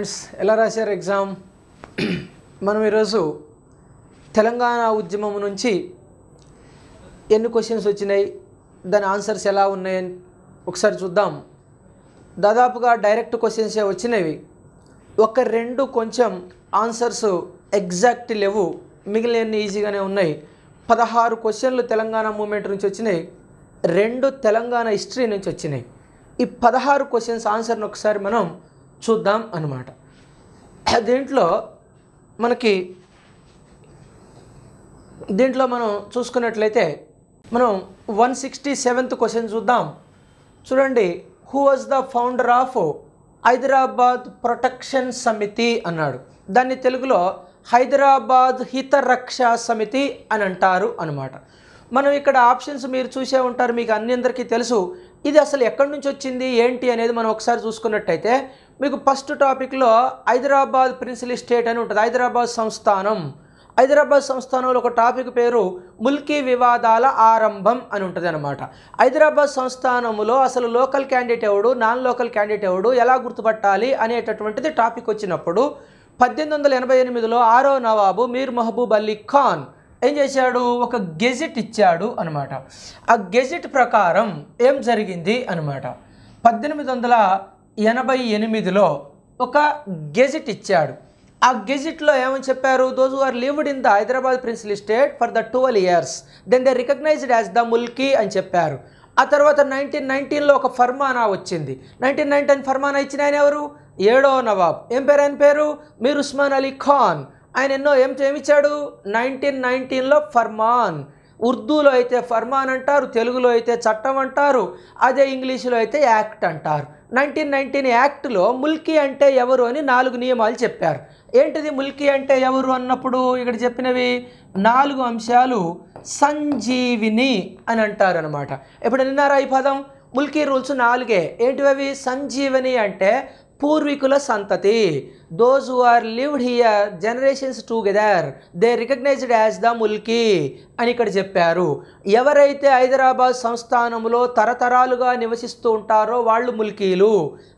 friends ఎలా రాశారు exam మనం ఈరోజు తెలంగాణ ఉద్యమం నుంచి ఎన్ని క్వశ్చన్స్ వచ్చినాయి దాని ఆన్సర్స్ ఎలా ఉన్నాయని ఒకసారి చూద్దాం దాదాపుగా డైరెక్ట్ క్వశ్చన్సే వచ్చినవి ఒక రెండు కొంచెం ఆన్సర్స్ ఎగ్జాక్ట్ లేవు మిగిలిన ఈజీగానే ఉన్నాయి పదహారు క్వశ్చన్లు తెలంగాణ మూమెంట్ నుంచి వచ్చినాయి రెండు తెలంగాణ హిస్టరీ నుంచి వచ్చినాయి ఈ పదహారు క్వశ్చన్స్ ఆన్సర్ని ఒకసారి మనం చూద్దాం అనమాట దీంట్లో మనకి దీంట్లో మనం చూసుకున్నట్లయితే మనం వన్ సిక్స్టీ సెవెంత్ క్వశ్చన్ చూద్దాం చూడండి who was the founder of Hyderabad protection Samiti అన్నాడు దాన్ని తెలుగులో హైదరాబాద్ హితరక్ష సమితి అని అంటారు అనమాట మనం ఇక్కడ ఆప్షన్స్ మీరు చూసే ఉంటారు మీకు అన్ని అందరికీ తెలుసు ఇది అసలు ఎక్కడి నుంచి వచ్చింది ఏంటి అనేది మనం ఒకసారి చూసుకున్నట్టయితే మీకు ఫస్ట్ టాపిక్లో హైదరాబాద్ ప్రిన్సిల్ స్టేట్ అని ఉంటుంది హైదరాబాద్ సంస్థానం హైదరాబాద్ సంస్థానంలో ఒక టాపిక్ పేరు ముల్కీ వివాదాల ఆరంభం అని ఉంటుంది అనమాట హైదరాబాద్ సంస్థానంలో అసలు లోకల్ క్యాండిడేట్ ఎవడు నాన్ లోకల్ క్యాండిడేట్ ఎవడు ఎలా గుర్తుపట్టాలి అనేటటువంటిది టాపిక్ వచ్చినప్పుడు పద్దెనిమిది వందల ఎనభై ఎనిమిదిలో ఆరో నవాబు మీర్ మహబూబ్ అల్లీ ఖాన్ ఏం చేశాడు ఒక గెజిట్ ఇచ్చాడు అనమాట ఆ గెజిట్ ప్రకారం ఏం జరిగింది అనమాట పద్దెనిమిది వందల ఎనభై ఎనిమిదిలో ఒక గెజిట్ ఇచ్చాడు ఆ గెజిట్లో ఏమని చెప్పారు those are lived in the Hyderabad princely state for the twelve years then they recognized as the Mulki అని చెప్పారు ఆ తర్వాత నైన్టీన్ నైన్టీన్లో ఒక ఫర్మానా వచ్చింది నైన్టీన్ నైన్టీన్ ఫర్మానా ఇచ్చిన ఆయన ఎవరు ఏడో నవాబ్ ఏం పేరు ఆయన పేరు మీర్ ఉస్మాన్ అలీ ఖాన్ ఆయన ఎన్నో ఏం చేయించాడు నైన్టీన్ నైన్టీన్లో ఫర్మాన్ ఉర్దూలో అయితే ఫర్మాన్ అంటారు తెలుగులో అయితే చట్టం అంటారు అదే ఇంగ్లీషులో అయితే యాక్ట్ అంటారు నైన్టీన్ నైన్టీన్ యాక్ట్లో ముల్కీ అంటే ఎవరు అని నాలుగు నియమాలు చెప్పారు ఏంటిది ముల్కీ అంటే ఎవరు అన్నప్పుడు ఇక్కడ చెప్పినవి నాలుగు అంశాలు సంజీవిని అని అంటారనమాట ఎప్పుడు విన్నారా ఈ పదం ముల్కీ రూల్స్ నాలుగే ఏంటివి అవి సంజీవని అంటే పూర్వీకుల సంతతి those who are lived here generations together they recognized as the Mulki అని ఇక్కడ చెప్పారు ఎవరైతే హైదరాబాద్ సంస్థానంలో తరతరాలుగా నివసిస్తూ ఉంటారో వాళ్ళు ముల్కీలు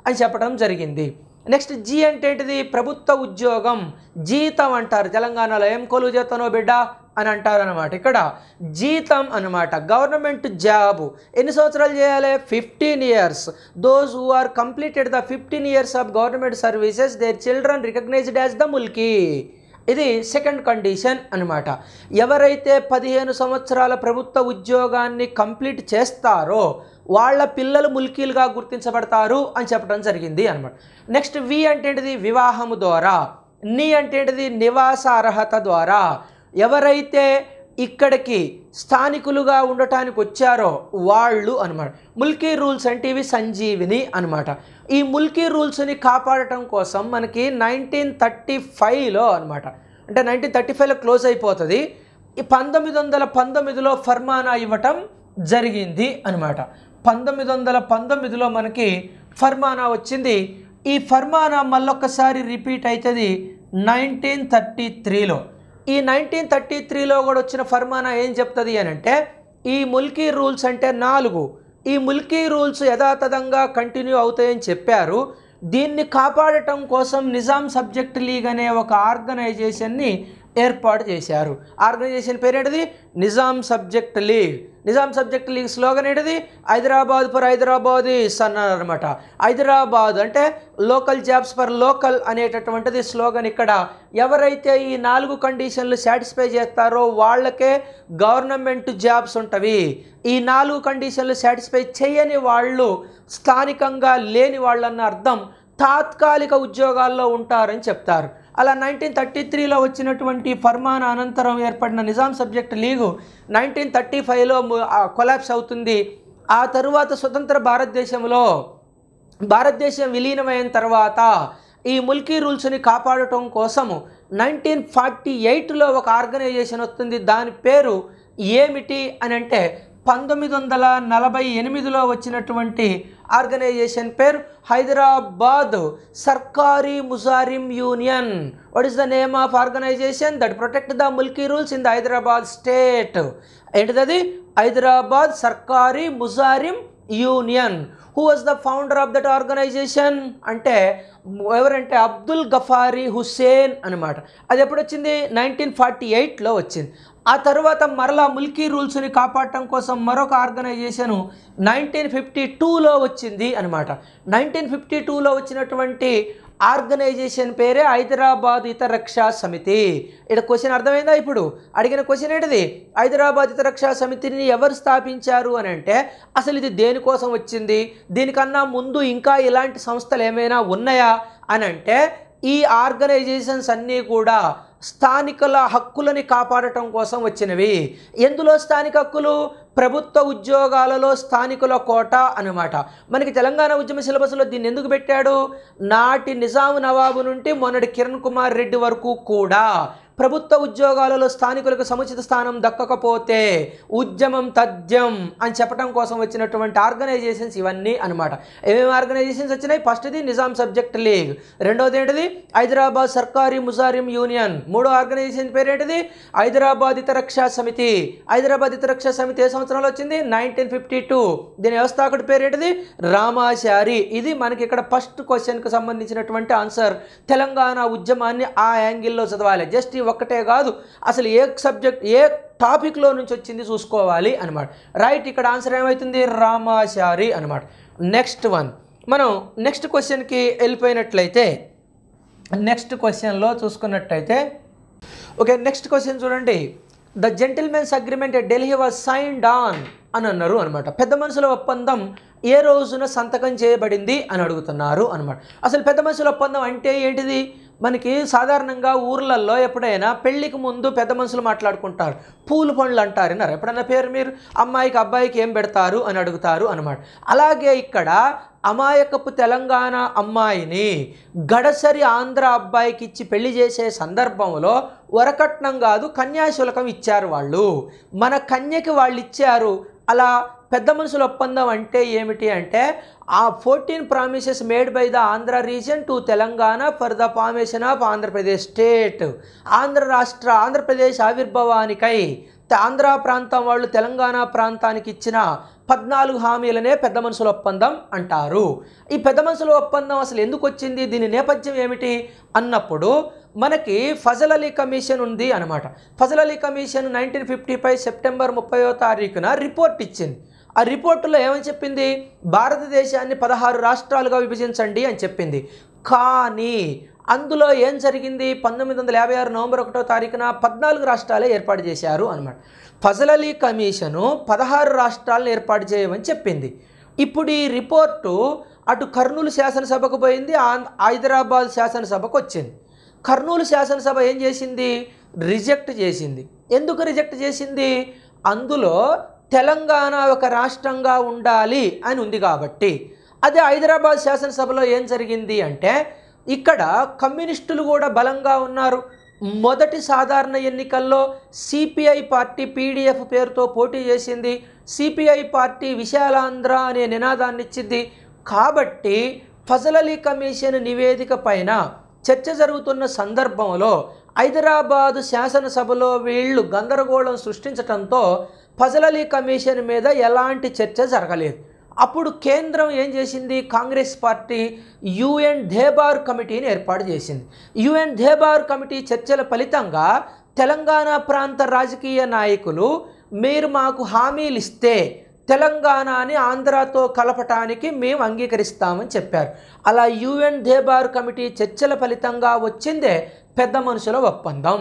అని చెప్పడం జరిగింది నెక్స్ట్ జీ అంటే ఏంటిది ప్రభుత్వ ఉద్యోగం జీతం అంటారు తెలంగాణలో ఏం కొలువు చేస్తానో బిడ్డ అని అంటారు అనమాట ఇక్కడ జీతం అనమాట గవర్నమెంట్ జాబ్ ఎన్ని సంవత్సరాలు చేయాలి fifteen years those who are completed the fifteen years of government services their children recognized as the Mulki ఇది సెకండ్ కండిషన్ అనమాట ఎవరైతే పదిహేను సంవత్సరాల ప్రభుత్వ ఉద్యోగాన్ని కంప్లీట్ చేస్తారో వాళ్ళ పిల్లలు ముల్కీలుగా గుర్తించబడతారు అని చెప్పడం జరిగింది అనమాట నెక్స్ట్ వి అంటేంటిది వివాహము ద్వారా నీ అంటేంటిది నివాస అర్హత ద్వారా ఎవరైతే ఇక్కడికి స్థానికులుగా ఉండటానికి వచ్చారో వాళ్ళు అనమాట ముల్కీ రూల్స్ అంటే ఇవి సంజీవిని అనమాట ఈ ముల్కీ రూల్స్ని కాపాడటం కోసం మనకి నైన్టీన్ థర్టీ ఫైవ్లో అనమాట అంటే నైన్టీన్ థర్టీ ఫైవ్లో క్లోజ్ అయిపోతుంది ఈ పంతొమ్మిది వందల పంతొమ్మిదిలో ఫర్మానా ఇవ్వటం జరిగింది అనమాట పంతొమ్మిది వందల పంతొమ్మిదిలో మనకి ఫర్మానా వచ్చింది ఈ ఫర్మానా మళ్ళొక్కసారి రిపీట్ అవుతుంది నైన్టీన్ థర్టీ త్రీలో ఈ నైన్టీన్ థర్టీ త్రీలో కూడా వచ్చిన ఫర్మానా ఏం చెప్తుంది అని అంటే ఈ ముల్కీ రూల్స్ అంటే నాలుగు ఈ ముల్కీ రూల్స్ యథాతథంగా కంటిన్యూ అవుతాయని చెప్పారు దీన్ని కాపాడటం కోసం నిజాం సబ్జెక్ట్ లీగ్ అనే ఒక ఆర్గనైజేషన్ని ఏర్పాటు చేశారు ఆర్గనైజేషన్ పేరేంటిది Nizam subject league Nizam subject league slogan ఏంటిది హైదరాబాద్ ఫర్ హైదరాబాద్ అన్నారు అనమాట హైదరాబాద్ అంటే లోకల్ జాబ్స్ ఫర్ లోకల్ అనేటటువంటిది స్లోగన్ ఇక్కడ ఎవరైతే ఈ నాలుగు కండిషన్లు సాటిస్ఫై చేస్తారో వాళ్ళకే గవర్నమెంట్ జాబ్స్ ఉంటవి ఈ నాలుగు కండిషన్లు సాటిస్ఫై చేయని వాళ్ళు స్థానికంగా లేని వాళ్ళన్న అర్థం తాత్కాలిక ఉద్యోగాల్లో ఉంటారని చెప్తారు అలా నైన్టీన్ థర్టీ త్రీలో వచ్చినటువంటి ఫర్మాన్ అనంతరం ఏర్పడిన Nizam subject league nineteen thirty ఫైవ్లో కొలాప్స్ అవుతుంది ఆ తరువాత స్వతంత్ర భారతదేశంలో భారతదేశం విలీనమైన తర్వాత ఈ ముల్కీ రూల్స్ని కాపాడటం కోసము నైన్టీన్ ఫార్టీ ఎయిట్లో ఒక ఆర్గనైజేషన్ వస్తుంది దాని పేరు ఏమిటి అని అంటే పంతొమ్మిది వందల నలభై ఎనిమిదిలో వచ్చినటువంటి ఆర్గనైజేషన్ పేరు Hyderabad Sarkari Mulazimin union what is the name of organization that protect the Mulki rules in the Hyderabad state ఏంటిది Hyderabad Sarkari Mulazimin union who was the founder of that organization అంటే ఎవరంటే అబ్దుల్ గఫారీ హుసేన్ అనమాట అది ఎప్పుడు వచ్చింది నైన్టీన్ ఫార్టీ ఎయిట్లో వచ్చింది ఆ తర్వాత మరలా ముల్కీ రూల్స్ని కాపాడటం కోసం మరొక ఆర్గనైజేషను నైన్టీన్ ఫిఫ్టీ టూలో వచ్చింది అనమాట నైన్టీన్ ఫిఫ్టీ టూలో వచ్చినటువంటి ఆర్గనైజేషన్ పేరే హైదరాబాద్ హితరక్షా సమితి ఇక్కడ క్వశ్చన్ అర్థమైందా ఇప్పుడు అడిగిన క్వశ్చన్ ఏంటిది హైదరాబాద్ హితరక్షా సమితిని ఎవరు స్థాపించారు అని అంటే అసలు ఇది దేనికోసం వచ్చింది దీనికన్నా ముందు ఇంకా ఇలాంటి సంస్థలు ఏమైనా ఉన్నాయా అని అంటే ఈ ఆర్గనైజేషన్స్ అన్నీ కూడా స్థానికుల హక్కులని కాపాడటం కోసం వచ్చినవి ఎందులో స్థానిక హక్కులు ప్రభుత్వ ఉద్యోగాలలో స్థానికుల కోట అనమాట మనకి తెలంగాణ ఉద్యమ సిలబస్లో దీన్ని ఎందుకు పెట్టాడు నాటి నిజాము నవాబు నుండి మొన్నటి కిరణ్ కుమార్ రెడ్డి వరకు కూడా ప్రభుత్వ ఉద్యోగాలలో స్థానికులకు సముచిత స్థానం దక్కకపోతే ఉద్యమం తథ్యం అని చెప్పడం కోసం వచ్చినటువంటి ఆర్గనైజేషన్స్ ఇవన్నీ అనమాట ఏమేమి ఆర్గనైజేషన్స్ వచ్చినాయి ఫస్ట్ది నిజాం సబ్జెక్ట్ లీగ్ రెండోది ఏంటిది హైదరాబాద్ సర్కారీ ముజారిం యూనియన్ మూడో ఆర్గనైజేషన్ పేరేంటిది హైదరాబాద్ రక్షా సమితి హైదరాబాద్ ఇతరక్షా సమితి ఏ సంవత్సరంలో వచ్చింది నైన్టీన్ ఫిఫ్టీ టూ దీని వ్యవస్థాకుడి పేరేంటిది రామాచారి ఇది మనకి ఇక్కడ ఫస్ట్ క్వశ్చన్కి సంబంధించినటువంటి ఆన్సర్ తెలంగాణ ఉద్యమాన్ని ఆ యాంగిల్లో చదవాలి జస్ట్ ఒక్కటే కాదు అసలు ఏ సబ్జెక్ట్ ఏ టాపిక్లో నుంచి వచ్చింది చూసుకోవాలి అనమాట రైట్ ఇక్కడ ఆన్సర్ ఏమవుతుంది రామాచారి అనమాట నెక్స్ట్ వన్ మనం నెక్స్ట్ క్వశ్చన్కి వెళ్ళిపోయినట్లయితే నెక్స్ట్ క్వశ్చన్లో చూసుకున్నట్టయితే ఓకే నెక్స్ట్ క్వశ్చన్ చూడండి the gentlemen's agreement at Delhi was signed on అని అన్నారు అనమాట పెద్ద మనుషుల ఒప్పందం ఏ రోజున సంతకం చేయబడింది అని అడుగుతున్నారు అనమాట అసలు పెద్ద మనుషుల ఒప్పందం అంటే ఏంటిది మనకి సాధారణంగా ఊర్లలో ఎప్పుడైనా పెళ్లికి ముందు పెద్ద మనుషులు మాట్లాడుకుంటారు పూలు పండ్లు అంటారు అన్నారు ఎప్పుడన్నా పేరు మీరు అమ్మాయికి అబ్బాయికి ఏం పెడతారు అని అడుగుతారు అనమాట అలాగే ఇక్కడ అమాయకపు తెలంగాణ అమ్మాయిని గడసరి ఆంధ్ర అబ్బాయికి ఇచ్చి పెళ్లి చేసే సందర్భంలో వరకట్నం కాదు కన్యాశులకం ఇచ్చారు వాళ్ళు మన కన్యకి వాళ్ళు ఇచ్చారు అలా పెద్ద మనుషుల ఒప్పందం అంటే ఏమిటి అంటే ఆ fourteen promises made by the Andhra region to Telangana for the formation of Andhra Pradesh state Andhra రాష్ట్ర ఆంధ్రప్రదేశ్ ఆవిర్భవానికై ఆంధ్ర ప్రాంతం వాళ్ళు తెలంగాణ ప్రాంతానికి ఇచ్చిన పద్నాలుగు హామీలనే పెద్ద మనుషుల ఒప్పందం అంటారు ఈ పెద్ద మనుషుల ఒప్పందం అసలు ఎందుకు వచ్చింది దీని నేపథ్యం ఏమిటి అన్నప్పుడు మనకి ఫజల్ అలీ కమిషన్ ఉంది అనమాట Fazal Ali commission nineteen fifty five September ముప్పయో తారీఖున రిపోర్ట్ ఇచ్చింది ఆ రిపోర్టులో ఏమని చెప్పింది భారతదేశాన్ని పదహారు రాష్ట్రాలుగా విభజించండి అని చెప్పింది కానీ అందులో ఏం జరిగింది పంతొమ్మిది వందల యాభై ఆరు నవంబర్ ఒకటో తారీఖున పద్నాలుగు రాష్ట్రాలే ఏర్పాటు చేశారు అనమాట ఫజల్ అలీ కమిషను పదహారు రాష్ట్రాలను ఏర్పాటు చేయమని చెప్పింది ఇప్పుడు ఈ రిపోర్టు అటు కర్నూలు శాసనసభకు పోయింది హైదరాబాద్ శాసనసభకు వచ్చింది కర్నూలు శాసనసభ ఏం చేసింది రిజెక్ట్ చేసింది ఎందుకు రిజెక్ట్ చేసింది అందులో తెలంగాణ ఒక రాష్ట్రంగా ఉండాలి అని ఉంది కాబట్టి అదే హైదరాబాద్ శాసనసభలో ఏం జరిగింది అంటే ఇక్కడ కమ్యూనిస్టులు కూడా బలంగా ఉన్నారు మొదటి సాధారణ ఎన్నికల్లో సిపిఐ పార్టీ పీడిఎఫ్ పేరుతో పోటీ చేసింది సిపిఐ పార్టీ విశాలాంధ్ర అనే నినాదాన్ని ఇచ్చింది కాబట్టి ఫజల్ అలీ కమిషన్ నివేదిక పైన చర్చ జరుగుతున్న సందర్భంలో హైదరాబాదు శాసనసభలో వీళ్ళు గందరగోళం సృష్టించటంతో ఫజల్ కమిషన్ మీద ఎలాంటి చర్చ జరగలేదు అప్పుడు కేంద్రం ఏం చేసింది కాంగ్రెస్ పార్టీ యుఎన్ ధేబార్ కమిటీని ఏర్పాటు చేసింది యుఎన్ ధేబార్ కమిటీ చర్చల ఫలితంగా తెలంగాణ ప్రాంత రాజకీయ నాయకులు మీరు మాకు హామీలు ఇస్తే తెలంగాణని ఆంధ్రాతో కలపటానికి మేము అంగీకరిస్తామని చెప్పారు అలా యుఎన్ ధేబార్ కమిటీ చర్చల ఫలితంగా వచ్చిందే పెద్ద మనుషుల ఒప్పందం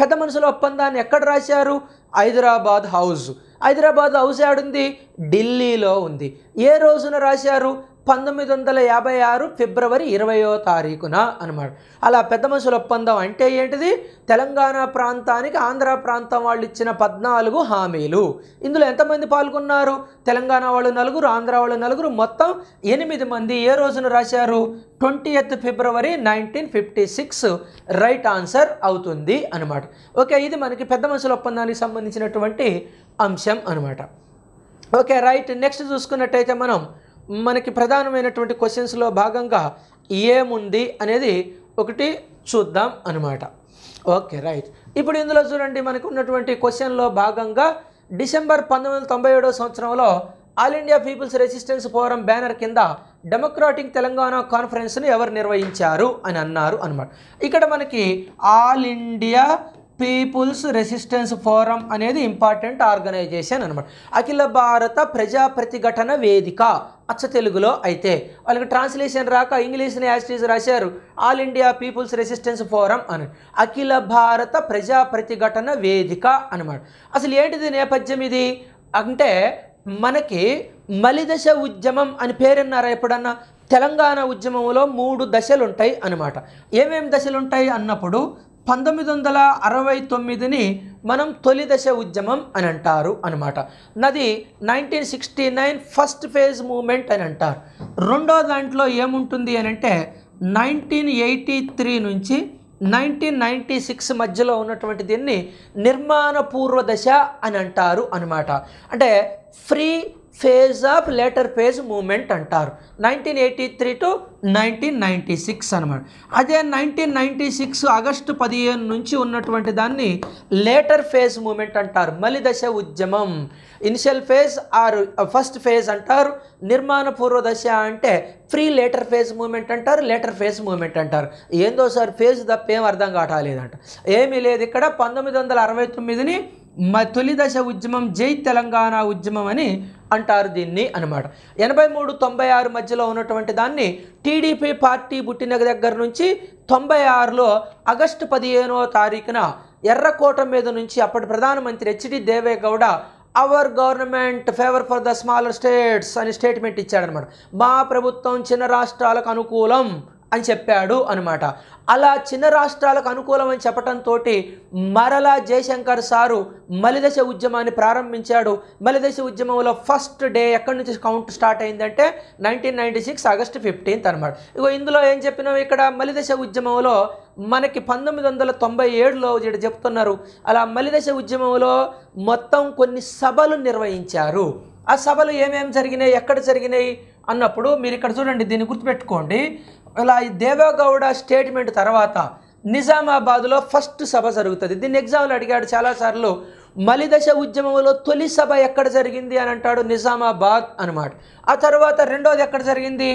పెద్ద మనుషుల ఒప్పందాన్ని ఎక్కడ రాశారు హైదరాబాద్ హౌస్ హైదరాబాద్ హౌస్ ఏడుంది ఢిల్లీలో ఉంది ఏ రోజున రాశారు పంతొమ్మిది వందల యాభై ఆరు ఫిబ్రవరి ఇరవయో తారీఖున అనమాట అలా పెద్ద మనుషుల ఒప్పందం అంటే ఏంటిది తెలంగాణ ప్రాంతానికి ఆంధ్ర ప్రాంతం వాళ్ళు ఇచ్చిన పద్నాలుగు హామీలు ఇందులో ఎంతమంది పాల్గొన్నారు తెలంగాణ వాళ్ళు నలుగురు ఆంధ్ర వాళ్ళు నలుగురు మొత్తం ఎనిమిది మంది ఏ రోజున రాశారు twenty eighth February nineteen fifty six right answer అవుతుంది అనమాట ఓకే ఇది మనకి పెద్ద మనుషుల ఒప్పందానికి సంబంధించినటువంటి అంశం అనమాట ఓకే రైట్ నెక్స్ట్ చూసుకున్నట్టయితే మనం మనకి ప్రధానమైనటువంటి క్వశ్చన్స్లో భాగంగా ఏముంది అనేది ఒకటి చూద్దాం అనమాట ఓకే రైట్ ఇప్పుడు ఇందులో చూడండి మనకు ఉన్నటువంటి క్వశ్చన్లో భాగంగా డిసెంబర్ పంతొమ్మిది వందల తొంభై ఏడవ సంవత్సరంలో all India people's resistance forum banner కింద డెమోక్రాటిక్ తెలంగాణ కాన్ఫరెన్స్ను ఎవరు నిర్వహించారు అని అన్నారు అనమాట ఇక్కడ మనకి all India people's resistance forum అనేది ఇంపార్టెంట్ ఆర్గనైజేషన్ అనమాట అఖిల భారత ప్రజా ప్రతిఘటన వేదిక అచ్చ తెలుగులో అయితే వాళ్ళకి ట్రాన్స్లేషన్ రాక ఇంగ్లీష్ని యాస్టీస్ రాశారు all India people's resistance forum అని అఖిల భారత ప్రజా ప్రతిఘటన వేదిక అనమాట అసలు ఏంటిది నేపథ్యం ఇది అంటే మనకి మలిదశ ఉద్యమం అని పేరున్నారా ఎప్పుడన్నా తెలంగాణ ఉద్యమంలో మూడు దశలుంటాయి అనమాట ఏమేమి దశలుంటాయి అన్నప్పుడు పంతొమ్మిది వందల అరవై తొమ్మిదిని మనం తొలి దశ ఉద్యమం అని అంటారు అనమాట నది nineteen sixty nine first phase movement అని అంటారు రెండో దాంట్లో ఏముంటుంది అని అంటే నైన్టీన్ ఎయిటీ త్రీ నుంచి నైన్టీన్ నైంటీ సిక్స్ మధ్యలో ఉన్నటువంటి దీన్ని నిర్మాణ పూర్వ దశ అని అంటారు అనమాట అంటే pre phase of later phase movement అంటారు nineteen eighty three to nineteen ninety six అనమాట అదే నైన్టీన్ నైంటీ సిక్స్ ఆగస్టు పదిహేను నుంచి ఉన్నటువంటి దాన్ని లేటర్ ఫేజ్ మూమెంట్ అంటారు దశ ఉద్యమం initial phase or first phase అంటారు నిర్మాణ పూర్వ దశ అంటే ఫ్రీ లేటర్ ఫేజ్ మూమెంట్ అంటారు లేటర్ ఫేజ్ మూమెంట్ అంటారు ఏందో సార్ ఫేజ్ తప్పేం అర్థం కావటాలేదంట ఏమీ లేదు ఇక్కడ పంతొమ్మిది వందల అరవై తొమ్మిదిని తొలి దశ ఉద్యమం జై తెలంగాణ ఉద్యమం అని అంటారు దీన్ని అనమాట ఎనభై మూడు తొంభై ఆరు మధ్యలో ఉన్నటువంటి దాన్ని టీడీపీ పార్టీ పుట్టిన దగ్గర నుంచి తొంభై ఆరులో ఆగస్టు పదిహేనో తారీఖున ఎర్రకోట మీద నుంచి అప్పటి ప్రధానమంత్రి HD Deve Gowda our government favour for the smaller states అని స్టేట్మెంట్ ఇచ్చాడనమాట మా ప్రభుత్వం చిన్న రాష్ట్రాలకు అనుకూలం అని చెప్పాడు అనమాట అలా చిన్న రాష్ట్రాలకు అనుకూలమని చెప్పడంతో మరలా జయశంకర్ సారు మలిదశ ఉద్యమాన్ని ప్రారంభించాడు మలిదశ ఉద్యమంలో ఫస్ట్ డే ఎక్కడి నుంచి కౌంట్ స్టార్ట్ అయిందంటే nineteen ninety six August fifteenth అనమాట ఇగో ఇందులో ఏం చెప్పినాం ఇక్కడ మలిదశ ఉద్యమంలో మనకి పంతొమ్మిది వందల తొంభై ఏడులో చెప్తున్నారు అలా మలిదశ ఉద్యమంలో మొత్తం కొన్ని సభలు నిర్వహించారు ఆ సభలు ఏమేమి జరిగినాయి ఎక్కడ జరిగినాయి అన్నప్పుడు మీరు ఇక్కడ చూడండి దీన్ని గుర్తుపెట్టుకోండి ఇలా ఈ దేవేగౌడ స్టేట్మెంట్ తర్వాత నిజామాబాద్లో ఫస్ట్ సభ జరుగుతుంది దీన్ని ఎగ్జాంపుల్ అడిగాడు చాలాసార్లు మలిదశ ఉద్యమంలో తొలి సభ ఎక్కడ జరిగింది అని అంటాడు నిజామాబాద్ అనమాట ఆ తర్వాత రెండోది ఎక్కడ జరిగింది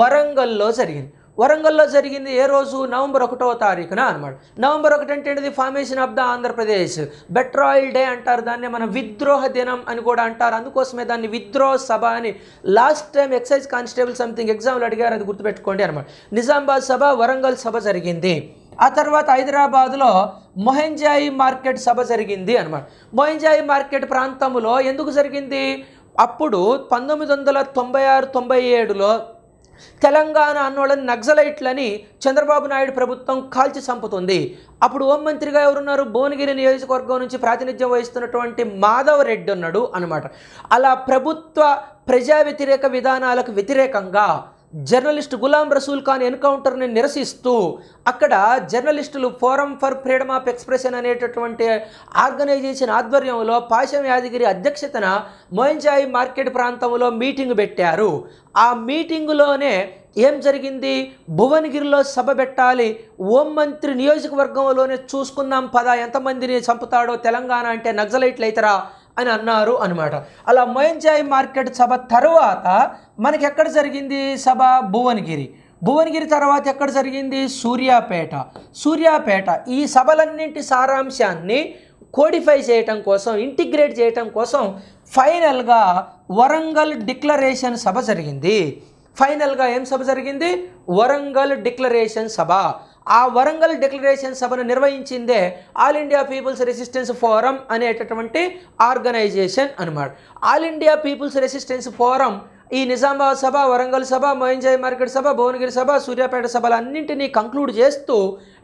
వరంగల్లో జరిగింది వరంగల్లో జరిగింది ఏ రోజు నవంబర్ ఒకటో తారీఖున అనమాట నవంబర్ ఒకటి అంటే ఏంటిది formation of the Andhra Pradesh betrayal day అంటారు దాన్ని మనం విద్రోహ దినం అని కూడా అంటారు అందుకోసమే దాన్ని విద్రోహ సభ అని last time excise constable something ఎగ్జామ్లు అడిగారు అది గుర్తుపెట్టుకోండి అనమాట నిజామాబాద్ సభ వరంగల్ సభ జరిగింది ఆ తర్వాత హైదరాబాద్లో మొహెంజాయి మార్కెట్ సభ జరిగింది అనమాట మొహెంజాయి మార్కెట్ ప్రాంతంలో ఎందుకు జరిగింది అప్పుడు పంతొమ్మిది వందల తొంభై ఆరు తొంభై ఏడులో తెలంగాణ అన్నోళ్ళని నక్సలైట్లని చంద్రబాబు నాయుడు ప్రభుత్వం కాల్చి చంపుతుంది అప్పుడు హోం మంత్రిగా ఎవరున్నారు భువనగిరి నియోజకవర్గం నుంచి ప్రాతినిధ్యం వహిస్తున్నటువంటి మాధవ్ రెడ్డి ఉన్నాడు అనమాట అలా ప్రభుత్వ ప్రజా వ్యతిరేక విధానాలకు వ్యతిరేకంగా జర్నలిస్ట్ గులాం రసూల్ ఖాన్ ఎన్కౌంటర్ని నిరసిస్తూ అక్కడ జర్నలిస్టులు forum for freedom of expression అనేటటువంటి ఆర్గనైజేషన్ ఆధ్వర్యంలో పాశం యాదగిరి అధ్యక్షతన మోయిన్జాయి మార్కెట్ ప్రాంతంలో మీటింగ్ పెట్టారు ఆ మీటింగులోనే ఏం జరిగింది భువనగిరిలో సభ పెట్టాలి ఓం మంత్రి నియోజకవర్గంలోనే చూసుకుందాం పదా ఎంతమందిని చంపుతాడో తెలంగాణ అంటే నక్సలైట్లు అవుతారా అని అన్నారు అనమాట అలా మొయంజాయి మార్కెట్ సభ తర్వాత మనకి ఎక్కడ జరిగింది సభ భువనగిరి భువనగిరి తర్వాత ఎక్కడ జరిగింది సూర్యాపేట సూర్యాపేట ఈ సభలన్నింటి సారాంశాన్ని కోడిఫై చేయటం కోసం ఇంటిగ్రేట్ చేయటం కోసం ఫైనల్గా వరంగల్ డిక్లరేషన్ సభ జరిగింది ఫైనల్గా ఏం సభ జరిగింది వరంగల్ డిక్లరేషన్ సభ ఆ వరంగల్ డిక్లరేషన్ సభను నిర్వహించిందే all India people's resistance forum అనేటటువంటి ఆర్గనైజేషన్ అనమాట all India people's resistance forum ఈ నిజామాబాద్ సభ వరంగల్ సభ మోయింజాయ్ మార్కెట్ సభ భువనగిరి సభ సూర్యాపేట సభలన్నింటినీ కంక్లూడ్ చేస్తూ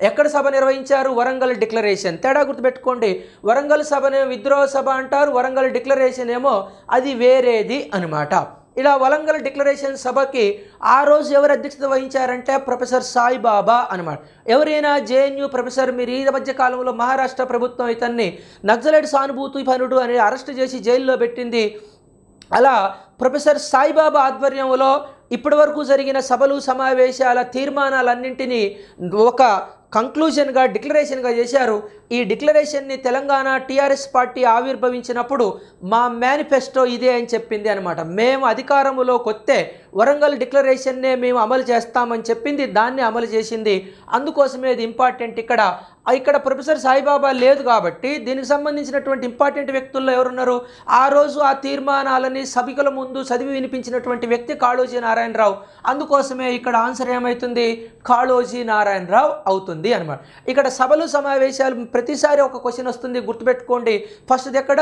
ఎక్కడ సభ నిర్వహించారు వరంగల్ డిక్లరేషన్ తేడా గుర్తుపెట్టుకోండి వరంగల్ సభనే విద్రోహ సభ అంటారు వరంగల్ డిక్లరేషన్ ఏమో అది వేరేది అనమాట ఇలా వలంగల్ డిక్లరేషన్ సభకి ఆ రోజు ఎవరు అధ్యక్షత వహించారంటే ప్రొఫెసర్ సాయిబాబా అనమాట ఎవరైనా జేఎన్యూ ప్రొఫెసర్ మీరు ఈ మధ్య కాలంలో మహారాష్ట్ర ప్రభుత్వం ఇతన్ని నక్సలైట్ సానుభూతి పనుడు అని అరెస్ట్ చేసి జైల్లో పెట్టింది అలా ప్రొఫెసర్ సాయిబాబా ఆధ్వర్యంలో ఇప్పటి వరకు జరిగిన సభలు సమావేశాల తీర్మానాలన్నింటినీ ఒక కంక్లూజన్గా డిక్లరేషన్గా చేశారు ఈ డిక్లరేషన్ని తెలంగాణ టీఆర్ఎస్ పార్టీ ఆవిర్భవించినప్పుడు మా మేనిఫెస్టో ఇదే అని చెప్పింది అనమాట మేము అధికారంలోకి వస్తే వరంగల్ డిక్లరేషన్నే మేము అమలు చేస్తామని చెప్పింది దాన్ని అమలు చేసింది అందుకోసమే ఇది ఇంపార్టెంట్ ఇక్కడ ఇక్కడ ప్రొఫెసర్ సాయిబాబా లేదు కాబట్టి దీనికి సంబంధించినటువంటి ఇంపార్టెంట్ వ్యక్తుల్లో ఎవరున్నారు ఆ రోజు ఆ తీర్మానాలని సభికల ముందు చదివి వినిపించినటువంటి వ్యక్తి కాళోజీ నారాయణరావు అందుకోసమే ఇక్కడ ఆన్సర్ ఏమవుతుంది కాళోజీ నారాయణరావు అవుతుంది ఉంటుంది అనమాట ఇక్కడ సభలు సమావేశాలు ప్రతిసారి ఒక క్వశ్చన్ వస్తుంది గుర్తుపెట్టుకోండి ఫస్ట్ది ఎక్కడ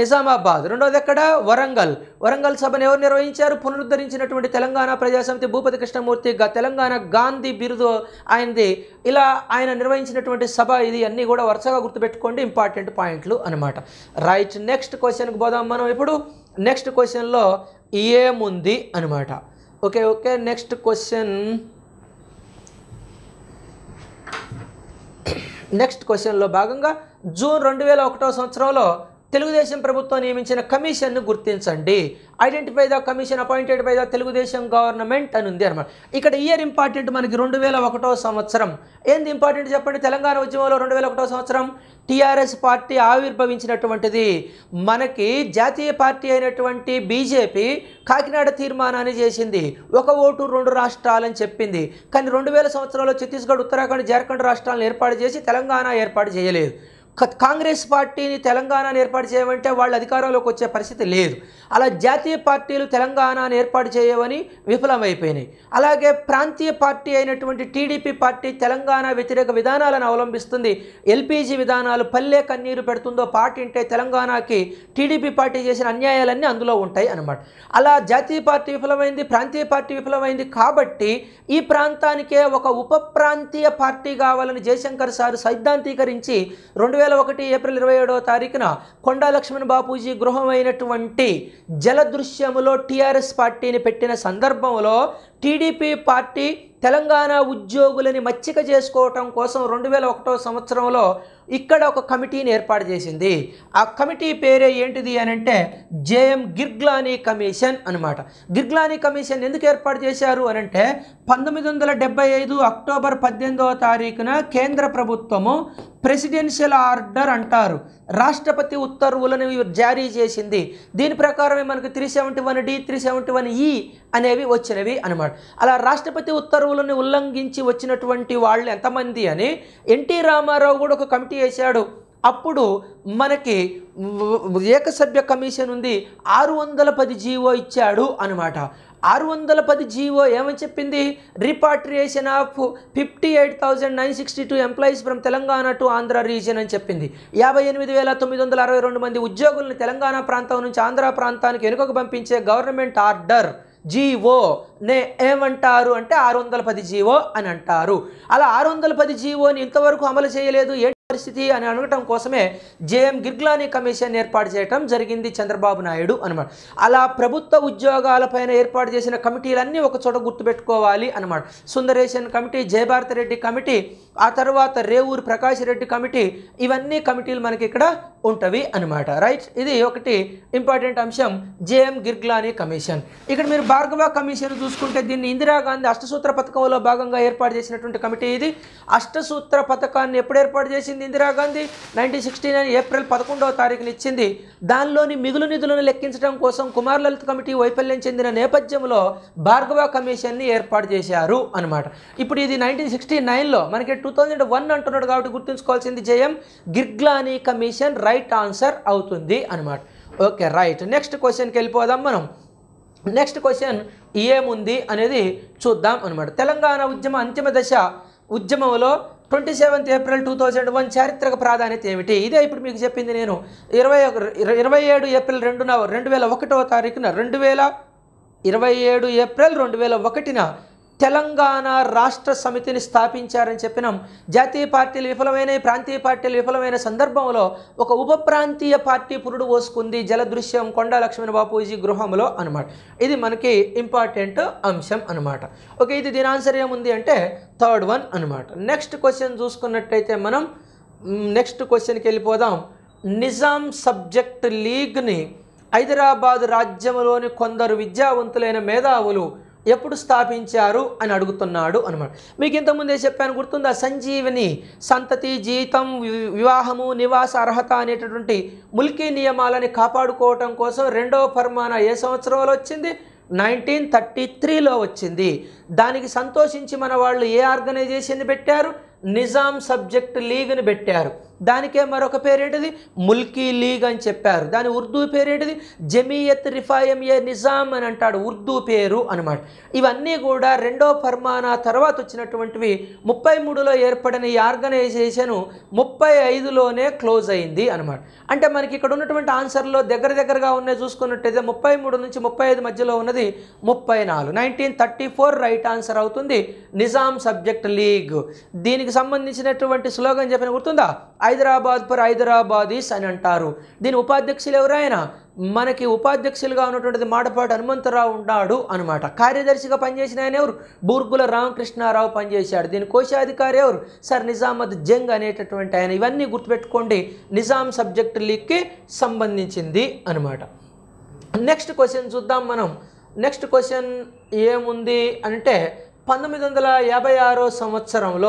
నిజామాబాద్ రెండోది ఎక్కడ వరంగల్ వరంగల్ సభను ఎవరు నిర్వహించారు పునరుద్ధరించినటువంటి తెలంగాణ ప్రజాసమితి భూపతి కృష్ణమూర్తి తెలంగాణ గాంధీ బిరుదు ఆయనది ఇలా ఆయన నిర్వహించినటువంటి సభ ఇది అన్నీ కూడా వరుసగా గుర్తుపెట్టుకోండి ఇంపార్టెంట్ పాయింట్లు అనమాట రైట్ నెక్స్ట్ క్వశ్చన్కి పోదాం మనం ఇప్పుడు నెక్స్ట్ క్వశ్చన్లో ఏముంది అనమాట okay okay next question next క్వశ్చన్లో భాగంగా జూన్ రెండు వేల ఒకటో సంవత్సరంలో తెలుగుదేశం ప్రభుత్వం నియమించిన కమిషన్ను గుర్తించండి identify the commission appointed by the Telugu Desam government అని ఉంది అనమాట ఇక్కడ ఇయర్ ఇంపార్టెంట్ మనకి రెండు వేల ఒకటో సంవత్సరం ఏంది ఇంపార్టెంట్ చెప్పండి తెలంగాణ ఉద్యమంలో రెండు వేల ఒకటో సంవత్సరం టీఆర్ఎస్ పార్టీ ఆవిర్భవించినటువంటిది మనకి జాతీయ పార్టీ అయినటువంటి బీజేపీ కాకినాడ తీర్మానాన్ని చేసింది ఒక ఓటు రెండు రాష్ట్రాలని చెప్పింది కానీ రెండు వేల సంవత్సరంలో ఛత్తీస్గఢ్ ఉత్తరాఖండ్ జార్ఖండ్ రాష్ట్రాలను ఏర్పాటు చేసి తెలంగాణ ఏర్పాటు చేయలేదు కాంగ్రెస్ పార్టీని తెలంగాణను ఏర్పాటు చేయమంటే వాళ్ళు అధికారంలోకి వచ్చే పరిస్థితి లేదు అలా జాతీయ పార్టీలు తెలంగాణను ఏర్పాటు చేయవని విఫలమైపోయినాయి అలాగే ప్రాంతీయ పార్టీ అయినటువంటి టీడీపీ పార్టీ తెలంగాణ వ్యతిరేక విధానాలను అవలంబిస్తుంది ఎల్పీజీ విధానాలు పల్లె కన్నీరు పెడుతుందో పాటింటే తెలంగాణకి టీడీపీ పార్టీ చేసిన అన్యాయాలన్నీ అందులో ఉంటాయి అన్నమాట అలా జాతీయ పార్టీ విఫలమైంది ప్రాంతీయ పార్టీ విఫలమైంది కాబట్టి ఈ ప్రాంతానికే ఒక ఉప ప్రాంతీయ పార్టీ కావాలని జయశంకర్ సార్ సైద్ధాంతీకరించి రెండు వేల ఒకటి ఏప్రిల్ ఇరవై ఏడవ తారీఖున కొండా లక్ష్మణ్ బాపూజీ గృహం అయినటువంటి జలదృశ్యములో టీఆర్ఎస్ పార్టీని పెట్టిన సందర్భంలో టీడీపీ పార్టీ తెలంగాణ ఉద్యోగులని మచ్చిక చేసుకోవటం కోసం రెండు వేల ఒకటో సంవత్సరంలో ఇక్కడ ఒక కమిటీని ఏర్పాటు చేసింది ఆ కమిటీ పేరే ఏంటిది అని అంటే జేఎం గిర్గ్లానీ కమిషన్ అనమాట గిర్గ్లానీ కమిషన్ ఎందుకు ఏర్పాటు చేశారు అని అంటే పంతొమ్మిది వందల డెబ్బై ఐదు అక్టోబర్ పద్దెనిమిదవ తారీఖున కేంద్ర ప్రభుత్వము ప్రెసిడెన్షియల్ ఆర్డర్ అంటారు రాష్ట్రపతి ఉత్తర్వులను జారీ చేసింది దీని ప్రకారమే మనకు three seventy one D three seventy one ఈ అనేవి వచ్చినవి అనమాట అలా రాష్ట్రపతి ఉత్తర్వులను ఉల్లంఘించి వచ్చినటువంటి వాళ్ళు ఎంతమంది అని ఎన్టీ రామారావు కూడా ఒక కమిటీ వేశాడు అప్పుడు మనకి ఏకసభ్య కమిషన్ ఉంది ఆరు వందల పది జీవో ఇచ్చాడు అనమాట ఆరు వందల పది జీవో ఏమని చెప్పింది repatriation of fifty eight thousand nine sixty two employees from Telangana to Andhra region అని చెప్పింది యాభై ఎనిమిది వేల తొమ్మిది వందల అరవై రెండు మంది ఉద్యోగులను తెలంగాణ ప్రాంతం నుంచి ఆంధ్ర ప్రాంతానికి వెనుకకు పంపించే గవర్నమెంట్ ఆర్డర్ జీవో నే ఏమంటారు అంటే ఆరు వందల పది జీవో అని అంటారు అలా ఆరు వందల పది జీవోని ఇంతవరకు అమలు చేయలేదు పరిస్థితి అని అనగటం కోసమే జేఎం గిర్గ్లానీ కమిషన్ ఏర్పాటు చేయటం జరిగింది చంద్రబాబు నాయుడు అనమాట అలా ప్రభుత్వ ఉద్యోగాలపైన ఏర్పాటు చేసిన కమిటీలన్నీ ఒక చోట గుర్తుపెట్టుకోవాలి అనమాట సుందరేశన్ కమిటీ జయభారత రెడ్డి కమిటీ ఆ తర్వాత రేవూరు ప్రకాష్ రెడ్డి కమిటీ ఇవన్నీ కమిటీలు మనకి ఇక్కడ ఉంటవి అనమాట రైట్ ఇది ఒకటి ఇంపార్టెంట్ అంశం జేఎం గిర్గ్లానీ కమిషన్ ఇక్కడ మీరు భార్గవ కమిషన్ చూసుకుంటే దీన్ని ఇందిరాగాంధీ అష్టసూత్ర పథకంలో భాగంగా ఏర్పాటు చేసినటువంటి కమిటీ ఇది అష్టసూత్ర పథకాన్ని ఎప్పుడు ఏర్పాటు చేసింది ఇచ్చింది Indira Gandhi nineteen sixty nine April పదకొండవ తారీఖున ఇచ్చింది దానిలోని మిగులు నిధులను లెక్కించడం కోసం కుమార్ కమిటీ వైఫల్యం చెందిన నేపథ్యంలో భార్గవ కమిషన్ని ఏర్పాటు చేశారు అనమాట ఇప్పుడు ఇది నైన్టీన్ సిక్స్టీ నైన్లో మనకి టూ థౌజండ్ వన్ అంటున్నాడు కాబట్టి గుర్తుంచుకోవాల్సింది జయం గిర్గ్లానీ కమిషన్ రైట్ ఆన్సర్ అవుతుంది అనమాట ఓకే రైట్ నెక్స్ట్ క్వశ్చన్కి వెళ్ళిపోదాం మనం నెక్స్ట్ క్వశ్చన్ ఏముంది అనేది చూద్దాం అనమాట తెలంగాణ ఉద్యమ అంతిమ దశ ఉద్యమంలో twenty seventh April two thousand one చారిత్రక ప్రాధాన్యత ఏమిటి ఇదే ఇప్పుడు మీకు చెప్పింది నేను ఇరవై ఒక ఇరవై ఏడు ఏప్రిల్ రెండున రెండు వేల ఒకటవ తారీఖున రెండు వేల ఇరవై ఏడు ఏప్రిల్ రెండు వేల ఒకటిన తెలంగాణ రాష్ట్ర సమితిని స్థాపించారని చెప్పినాం జాతీయ పార్టీలు విఫలమైన ప్రాంతీయ పార్టీలు విఫలమైన సందర్భంలో ఒక ఉప ప్రాంతీయ పార్టీ పురుడు పోసుకుంది జలదృశ్యం కొండ లక్ష్మణ బాపూజీ గృహంలో అనమాట ఇది మనకి ఇంపార్టెంట్ అంశం అనమాట ఓకే ఇది దీని ఆన్సర్ ఏముంది అంటే థర్డ్ వన్ అనమాట నెక్స్ట్ క్వశ్చన్ చూసుకున్నట్టయితే మనం నెక్స్ట్ క్వశ్చన్కి వెళ్ళిపోదాం నిజాం సబ్జెక్ట్ లీగ్ని హైదరాబాద్ రాజ్యంలోని కొందరు విద్యావంతులైన మేధావులు ఎప్పుడు స్థాపించారు అని అడుగుతున్నాడు అనమాట మీకు ఇంతకుముందే చెప్పాను గుర్తుందా సంజీవిని సంతతి జీతం వివాహము నివాస అర్హత అనేటటువంటి ముల్కీ నియమాలని కాపాడుకోవటం కోసం రెండవ పరమాన ఏ సంవత్సరంలో వచ్చింది నైన్టీన్ థర్టీ త్రీలో వచ్చింది దానికి సంతోషించి మన వాళ్ళు ఏ ఆర్గనైజేషన్ పెట్టారు నిజాం సబ్జెక్ట్ లీగ్ని పెట్టారు దానికే మరొక పేరేంటిది ముల్కీ లీగ్ అని చెప్పారు దాని ఉర్దూ పేరేంటిది జమీయత్ రిఫాయం ఏ నిజాం అని అంటాడు ఉర్దూ పేరు అనమాట ఇవన్నీ కూడా రెండో ఫర్మానా తర్వాత వచ్చినటువంటివి ముప్పై మూడులో ఏర్పడిన ఈ ఆర్గనైజేషన్ ముప్పై ఐదులోనే క్లోజ్ అయింది అనమాట అంటే మనకి ఇక్కడ ఉన్నటువంటి ఆన్సర్లో దగ్గర దగ్గరగా ఉన్నాయి చూసుకున్నట్టయితే ముప్పై మూడు నుంచి ముప్పై ఐదు మధ్యలో ఉన్నది ముప్పై నాలుగు nineteen thirty four right answer అవుతుంది నిజాం సబ్జెక్ట్ లీగ్ దీని దీనికి సంబంధించినటువంటి స్లోగన్ చెప్పిన గుర్తుందా హైదరాబాద్ పర్ హైదరాబాదీస్ అని అంటారు దీని ఉపాధ్యక్షులు ఎవరైనా మనకి ఉపాధ్యక్షులుగా ఉన్నటువంటిది మాటపాటి హనుమంతరావు ఉన్నాడు అనమాట కార్యదర్శిగా పనిచేసిన ఆయన ఎవరు బూర్గుల రామకృష్ణారావు పనిచేశాడు దీని కోశాధికారి ఎవరు సార్ నిజామద్ జంగ్ అనేటటువంటి ఆయన ఇవన్నీ గుర్తుపెట్టుకోండి నిజాం సబ్జెక్ట్ లీగ్కి సంబంధించింది అనమాట నెక్స్ట్ క్వశ్చన్ చూద్దాం మనం నెక్స్ట్ క్వశ్చన్ ఏముంది అంటే పంతొమ్మిది వందల యాభై ఆరో సంవత్సరంలో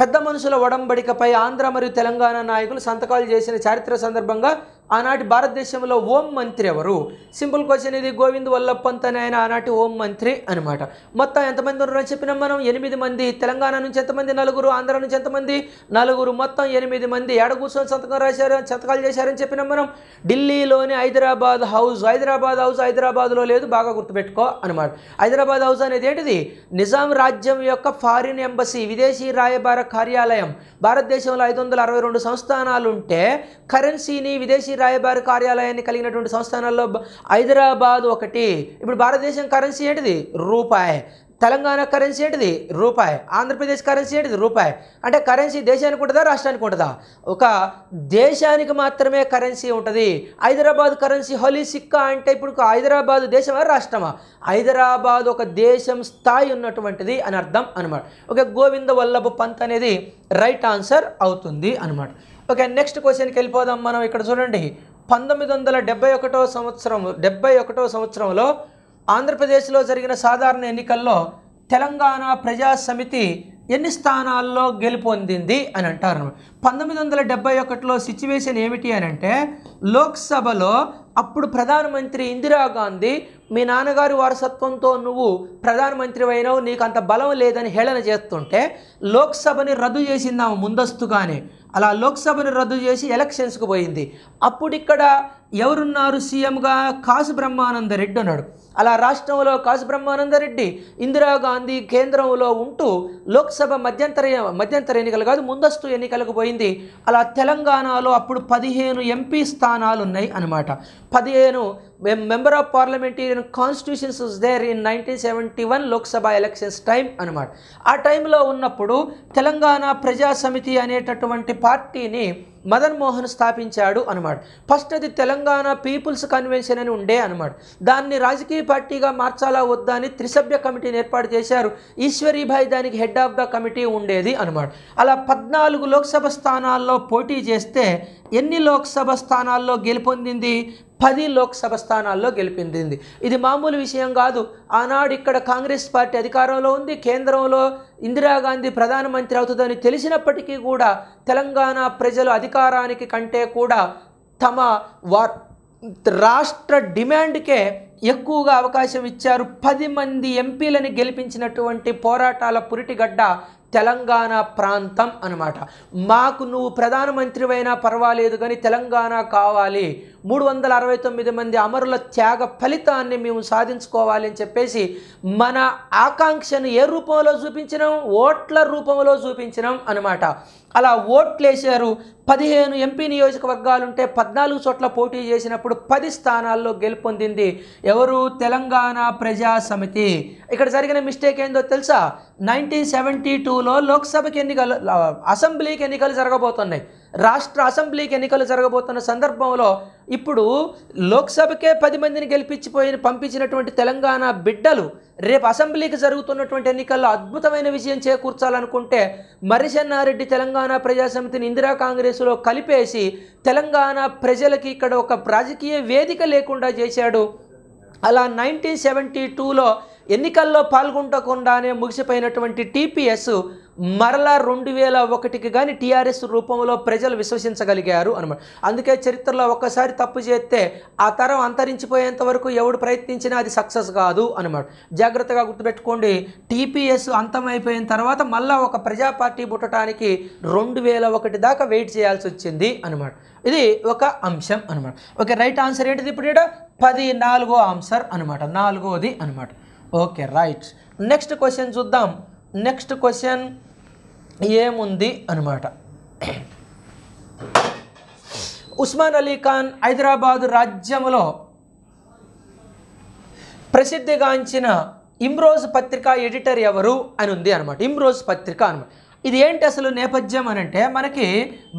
పెద్ద మనుషుల ఒడంబడికపై ఆంధ్ర మరియు తెలంగాణ నాయకులు సంతకాలు చేసిన చారిత్ర సందర్భంగా ఆనాటి భారతదేశంలో ఓం మంత్రి ఎవరు సింపుల్ క్వశ్చన్ ఇది గోవింద్ వల్లభ్ పంత్ అని ఆయన ఆనాటి ఓం మంత్రి అనమాట మొత్తం ఎంతమంది ఉన్నారని చెప్పినా మనం ఎనిమిది మంది తెలంగాణ నుంచి ఎంతమంది నలుగురు ఆంధ్ర నుంచి ఎంతమంది నలుగురు మొత్తం ఎనిమిది మంది ఏడ కూర్చొని సంతకం రాశారు సంతకాలు చేశారని చెప్పినా మనం ఢిల్లీలోని హైదరాబాద్ హౌస్ హైదరాబాద్ హౌస్ హైదరాబాద్లో లేదు బాగా గుర్తుపెట్టుకో అనమాట హైదరాబాద్ హౌస్ అనేది ఏంటిది నిజాం రాజ్యం యొక్క ఫారిన్ ఎంబసీ విదేశీ రాయబార కార్యాలయం భారతదేశంలో ఐదు వందల అరవై రెండు ఉంటే కరెన్సీని విదేశీ రాయబార కార్యాలయాన్ని కలిగినటువంటి సంస్థానాల్లో హైదరాబాద్ ఒకటి ఇప్పుడు భారతదేశం కరెన్సీ ఏంటిది రూపాయి తెలంగాణ కరెన్సీ ఏంటిది రూపాయి ఆంధ్రప్రదేశ్ కరెన్సీ ఏంటిది రూపాయి అంటే కరెన్సీ దేశానికి ఉంటుందా రాష్ట్రానికి ఉంటుందా ఒక దేశానికి మాత్రమే కరెన్సీ ఉంటుంది హైదరాబాద్ కరెన్సీ హోలీ సిక్కా అంటే ఇప్పుడు హైదరాబాద్ దేశమా రాష్ట్రమా హైదరాబాద్ ఒక దేశం స్థాయి ఉన్నటువంటిది అని అర్థం అనమాట ఒక గోవింద వల్లభ పంత్ అనేది రైట్ ఆన్సర్ అవుతుంది అనమాట ఓకే నెక్స్ట్ క్వశ్చన్కి వెళ్ళిపోదాం మనం ఇక్కడ చూడండి పంతొమ్మిది వందల డెబ్బై ఒకటో సంవత్సరం డెబ్బై ఒకటో సంవత్సరంలో ఆంధ్రప్రదేశ్లో జరిగిన సాధారణ ఎన్నికల్లో తెలంగాణ ప్రజా సమితి ఎన్ని స్థానాల్లో గెలుపొందింది అని అంటారు పంతొమ్మిది వందల డెబ్బై ఒకటిలో సిచ్యువేషన్ ఏమిటి అని అంటే లోక్సభలో అప్పుడు ప్రధానమంత్రి ఇందిరాగాంధీ మీ నాన్నగారి వారసత్వంతో నువ్వు ప్రధానమంత్రి అయినావు నీకు అంత బలం లేదని హేళన చేస్తుంటే లోక్సభని రద్దు చేసిందాము ముందస్తుగానే అలా లోక్సభను రద్దు చేసి ఎలక్షన్స్కి పోయింది అప్పుడు ఇక్కడ ఎవరున్నారు సీఎంగా కాసు బ్రహ్మానంద రెడ్డి ఉన్నాడు అలా రాష్ట్రంలో కాసు బ్రహ్మానంద రెడ్డి ఇందిరాగాంధీ కేంద్రంలో ఉంటూ లోక్సభ మధ్యంతర మధ్యంతర ఎన్నికలు కాదు ముందస్తు ఎన్నికలకు పోయింది అలా తెలంగాణలో అప్పుడు పదిహేను ఎంపీ స్థానాలు ఉన్నాయి అనమాట పదిహేను member of parliamentarian constitutions is there in nineteen seventy one Lok Sabha elections time అనమాట ఆ టైంలో ఉన్నప్పుడు తెలంగాణ ప్రజా సమితి అనేటటువంటి పార్టీని మదన్ మోహన్ స్థాపించాడు అనమాట ఫస్ట్ అది తెలంగాణ పీపుల్స్ కన్వెన్షన్ అని ఉండే అనమాట దాన్ని రాజకీయ పార్టీగా మార్చాలా వద్దా అని త్రిసభ్య కమిటీని ఏర్పాటు చేశారు ఈశ్వరీభాయ్ దానికి హెడ్ ఆఫ్ ద కమిటీ ఉండేది అనమాట అలా పద్నాలుగు లోక్సభ స్థానాల్లో పోటీ చేస్తే ఎన్ని లోక్సభ స్థానాల్లో గెలుపొందింది పది లోక్సభ స్థానాల్లో గెలిపింది ఇది మామూలు విషయం కాదు ఆనాడు ఇక్కడ కాంగ్రెస్ పార్టీ అధికారంలో ఉంది కేంద్రంలో ఇందిరాగాంధీ ప్రధానమంత్రి అవుతుందని తెలిసినప్పటికీ కూడా తెలంగాణ ప్రజలు అధికారానికి కంటే కూడా తమ వా రాష్ట్ర డిమాండ్కే ఎక్కువగా అవకాశం ఇచ్చారు పది మంది ఎంపీలని గెలిపించినటువంటి పోరాటాల పురిటిగడ్డ తెలంగాణ ప్రాంతం అనమాట మాకు నువ్వు ప్రధానమంత్రి అయినా పర్వాలేదు కానీ తెలంగాణ కావాలి మూడు వందల అరవై తొమ్మిది మంది అమరుల త్యాగ ఫలితాన్ని మేము సాధించుకోవాలి అని చెప్పేసి మన ఆకాంక్షను ఏ రూపంలో చూపించినాం ఓట్ల రూపంలో చూపించినాం అనమాట అలా ఓట్లేశారు పదిహేను ఎంపీ నియోజకవర్గాలుంటే పద్నాలుగు చోట్ల పోటీ చేసినప్పుడు పది స్థానాల్లో గెలుపొందింది ఎవరు తెలంగాణ ప్రజా సమితి ఇక్కడ జరిగిన మిస్టేక్ ఏందో తెలుసా నైన్టీన్ సెవెంటీ టూ లోపులో లోక్సభకి ఎన్నికలు అసెంబ్లీకి ఎన్నికలు జరగబోతున్నాయి రాష్ట్ర అసెంబ్లీకి ఎన్నికలు జరగబోతున్న సందర్భంలో ఇప్పుడు లోక్సభకే పది మందిని గెలిపించిపోయిన పంపించినటువంటి తెలంగాణ బిడ్డలు రేపు అసెంబ్లీకి జరుగుతున్నటువంటి ఎన్నికల్లో అద్భుతమైన విజయం చేకూర్చాలనుకుంటే మరిసన్నారెడ్డి తెలంగాణ ప్రజాసమితిని ఇందిరా కాంగ్రెస్లో కలిపేసి తెలంగాణ ప్రజలకి ఇక్కడ ఒక రాజకీయ వేదిక లేకుండా చేశాడు అలా నైన్టీన్ సెవెంటీ టూలో ఎన్నికల్లో పాల్గొంటకుండానే ముగిసిపోయినటువంటి టీపీఎస్ మరలా రెండు వేల ఒకటికి కానీ టీఆర్ఎస్ రూపంలో ప్రజలు విశ్వసించగలిగారు అనమాట అందుకే చరిత్రలో ఒక్కసారి తప్పు చేస్తే ఆ తరం అంతరించిపోయేంత వరకు ఎవడు ప్రయత్నించినా అది సక్సెస్ కాదు అనమాట జాగ్రత్తగా గుర్తుపెట్టుకోండి టీపీఎస్ అంతమైపోయిన తర్వాత మళ్ళీ ఒక ప్రజా పార్టీ పుట్టడానికి రెండు వేల ఒకటి దాకా వెయిట్ చేయాల్సి వచ్చింది అనమాట ఇది ఒక అంశం అనమాట ఓకే రైట్ ఆన్సర్ ఏంటిది ఇప్పుడు పది నాలుగో ఆన్సర్ అనమాట నాలుగోది అనమాట ఓకే రైట్ నెక్స్ట్ క్వశ్చన్ చూద్దాం నెక్స్ట్ క్వశ్చన్ ఏముంది అనమాట ఉస్మాన్ అలీ ఖాన్ హైదరాబాదు రాజ్యంలో ప్రసిద్ధిగాంచిన ఇమ్రోజ్ పత్రిక ఎడిటర్ ఎవరు అని ఉంది అనమాట ఇమ్రోజ్ పత్రిక అనమాట ఇది ఏంటి అసలు నేపథ్యం అని అంటే మనకి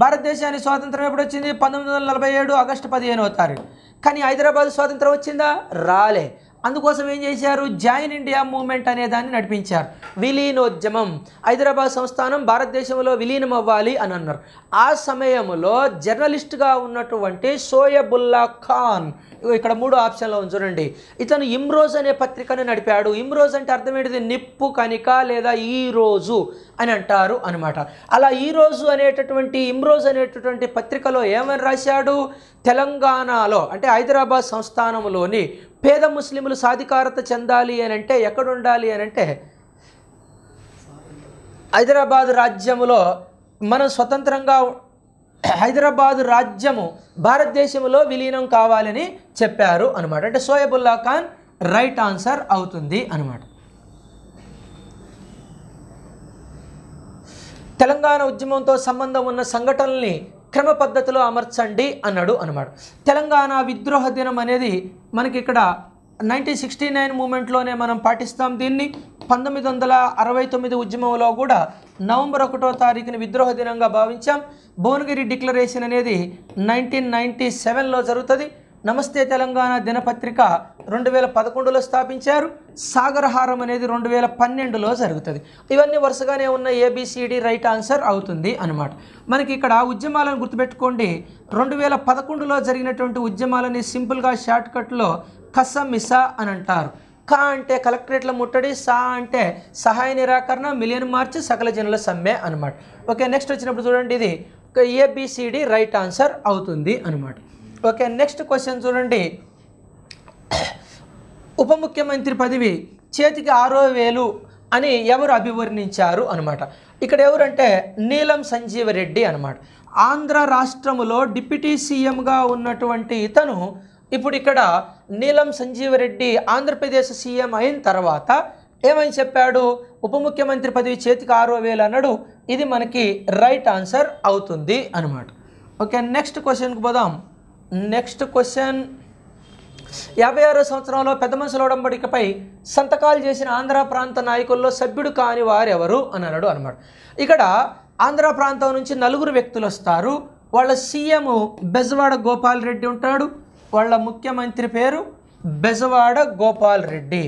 భారతదేశానికి స్వాతంత్రం ఎప్పుడు వచ్చింది పంతొమ్మిది వందల నలభై ఏడు ఆగస్టు పదిహేనవ తారీఖు కానీ హైదరాబాద్ స్వాతంత్రం వచ్చిందా రాలే అందుకోసం ఏం చేశారు జాయిన్ ఇండియా మూవ్మెంట్ అనే దాన్ని నడిపించారు విలీనోద్యమం హైదరాబాద్ సంస్థానం భారతదేశంలో విలీనం అవ్వాలి అని అన్నారు ఆ సమయంలో జర్నలిస్ట్గా ఉన్నటువంటి సోయబుల్లా ఖాన్ ఇక్కడ మూడు ఆప్షన్లో చూడండి ఇతను ఇమ్రోజ్ అనే పత్రికను నడిపాడు ఇమ్రోజ్ అంటే అర్థమేంటిది నిప్పు కనిక లేదా ఈ రోజు అని అంటారు అనమాట అలా ఈ రోజు అనేటటువంటి ఇమ్రోజ్ అనేటటువంటి పత్రికలో ఏమని రాశాడు తెలంగాణలో అంటే హైదరాబాద్ సంస్థానంలోని పేద ముస్లింలు సాధికారత చెందాలి అని అంటే ఎక్కడుండాలి అని అంటే హైదరాబాద్ రాజ్యములో మనం స్వతంత్రంగా హైదరాబాద్ రాజ్యము భారతదేశంలో విలీనం కావాలని చెప్పారు అనమాట అంటే సోయబుల్లా ఖాన్ రైట్ ఆన్సర్ అవుతుంది అనమాట తెలంగాణ ఉద్యమంతో సంబంధం ఉన్న సంఘటనల్ని క్రమ పద్ధతిలో అమర్చండి అన్నాడు అనమాట తెలంగాణ విద్రోహ దినం అనేది మనకి ఇక్కడ నైన్టీన్ సిక్స్టీ నైన్ మూమెంట్లోనే మనం పాటిస్తాం దీన్ని పంతొమ్మిది వందల అరవై తొమ్మిది ఉద్యమంలో కూడా నవంబర్ ఒకటో తారీఖుని విద్రోహ దినంగా భావించాం భువనగిరి డిక్లరేషన్ అనేది నైన్టీన్ నైన్టీ సెవెన్లో జరుగుతుంది నమస్తే తెలంగాణ దినపత్రిక రెండు వేల పదకొండులో స్థాపించారు సాగరహారం అనేది రెండు వేల పన్నెండులో జరుగుతుంది ఇవన్నీ వరుసగానే ఉన్న ఏబిసిడి రైట్ ఆన్సర్ అవుతుంది అనమాట మనకి ఇక్కడ ఉద్యమాలను గుర్తుపెట్టుకోండి రెండు వేల పదకొండులో జరిగినటువంటి ఉద్యమాలని సింపుల్గా షార్ట్కట్లో కసమిసా అని అంటారు కా అంటే కలెక్టరేట్ల ముట్టడి సా అంటే సహాయ నిరాకరణ మిలియన్ మార్చ్ సకల జనుల సమ్మె అనమాట ఓకే నెక్స్ట్ వచ్చినప్పుడు చూడండి ఇది ఏబిసిడి రైట్ ఆన్సర్ అవుతుంది అనమాట ఓకే నెక్స్ట్ క్వశ్చన్ చూడండి ఉప ముఖ్యమంత్రి పదవి చేతికి ఆరో వేలు అని ఎవరు అభివర్ణించారు అనమాట ఇక్కడ ఎవరంటే నీలం సంజీవ రెడ్డి అనమాట ఆంధ్ర రాష్ట్రములో డిప్యూటీ సీఎంగా ఉన్నటువంటి ఇతను ఇప్పుడు ఇక్కడ నీలం సంజీవరెడ్డి ఆంధ్రప్రదేశ్ సీఎం అయిన తర్వాత ఏమని చెప్పాడు ఉప ముఖ్యమంత్రి పదవి చేతికి ఆరో వేలు అన్నాడు ఇది మనకి రైట్ ఆన్సర్ అవుతుంది అనమాట ఓకే నెక్స్ట్ క్వశ్చన్కి పోదాం నెక్స్ట్ క్వశ్చన్ యాభై ఆరో సంవత్సరంలో పెద్ద మనుషులు ఉడంబడికపై సంతకాలు చేసిన ఆంధ్ర ప్రాంత నాయకుల్లో సభ్యుడు కాని వారెవరు అని అన్నాడు అనమాట ఇక్కడ ఆంధ్ర ప్రాంతం నుంచి నలుగురు వ్యక్తులు వస్తారు వాళ్ళ సీఎం బెజవాడ గోపాల్ రెడ్డి ఉంటాడు వాళ్ళ ముఖ్యమంత్రి పేరు బెజవాడ గోపాల్ రెడ్డి